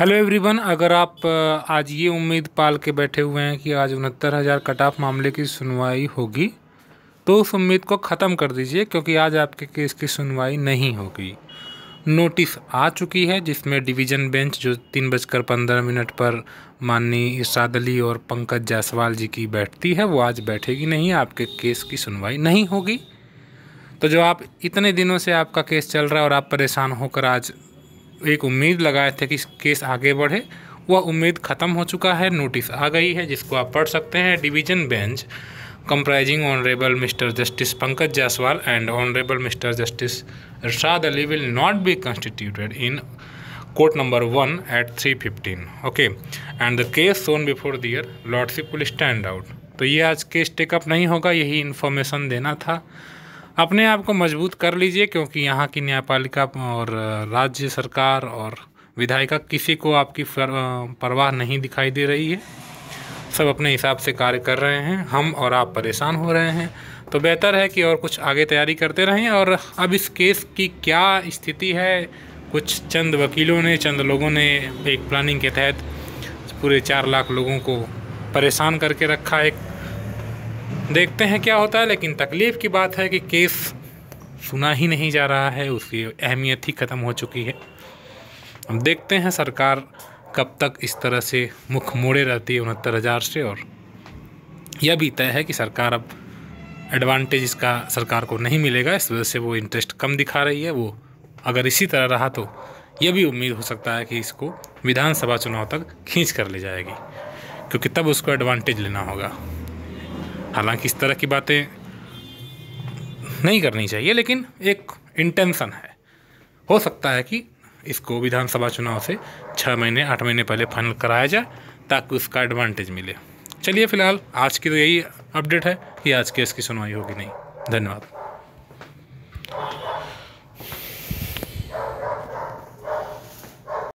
hello everyone अगर आप आज ये उम्मीद पाल के बैठे हुए हैं कि आज उनहत्तर हज़ार कट ऑफ मामले की सुनवाई होगी तो उस उम्मीद को ख़त्म कर दीजिए क्योंकि आज आपके केस की सुनवाई नहीं होगी नोटिस आ चुकी है जिसमें डिवीज़न बेंच जो तीन बजकर पंद्रह मिनट पर माननीय इरशाद अली और पंकज जायसवाल जी की बैठती है वो आज बैठेगी नहीं आपके केस की सुनवाई नहीं होगी तो जो आप इतने दिनों से आपका केस चल रहा है और आप परेशान होकर आज एक उम्मीद लगाए थे कि केस आगे बढ़े वह उम्मीद ख़त्म हो चुका है नोटिस आ गई है जिसको आप पढ़ सकते हैं division bench comprising honourable mister justice Pankaj Jaiswal and honourable mister justice Irshad Ali will not be constituted in court number one eight three fifteen okay and the case shown before their lordship will stand out तो ये आज case take up नहीं होगा यही information देना था अपने आप को मजबूत कर लीजिए क्योंकि यहाँ की न्यायपालिका और राज्य सरकार और विधायिका किसी को आपकी परवाह नहीं दिखाई दे रही है सब अपने हिसाब से कार्य कर रहे हैं हम और आप परेशान हो रहे हैं तो बेहतर है कि और कुछ आगे तैयारी करते रहें और अब इस केस की क्या स्थिति है कुछ चंद वकीलों ने चंद लोगों ने एक प्लानिंग के तहत पूरे चार लाख लोगों को परेशान करके रखा है देखते हैं क्या होता है लेकिन तकलीफ़ की बात है कि केस सुना ही नहीं जा रहा है उसकी अहमियत ही ख़त्म हो चुकी है हम देखते हैं सरकार कब तक इस तरह से मुख मोड़े रहती है उनहत्तर हज़ार से और यह भी तय है कि सरकार अब एडवांटेज इसका सरकार को नहीं मिलेगा इस वजह से वो इंटरेस्ट कम दिखा रही है वो अगर इसी तरह रहा तो यह भी उम्मीद हो सकता है कि इसको विधानसभा चुनाव तक खींच कर ले जाएगी क्योंकि तब उसको एडवांटेज लेना होगा हालांकि इस तरह की बातें नहीं करनी चाहिए लेकिन एक इंटेंसन है हो सकता है कि इसको विधानसभा चुनाव से छः महीने आठ महीने पहले फाइनल कराया जाए ताकि उसका एडवांटेज मिले चलिए फिलहाल आज की तो यही अपडेट है कि आज केस की सुनवाई होगी नहीं धन्यवाद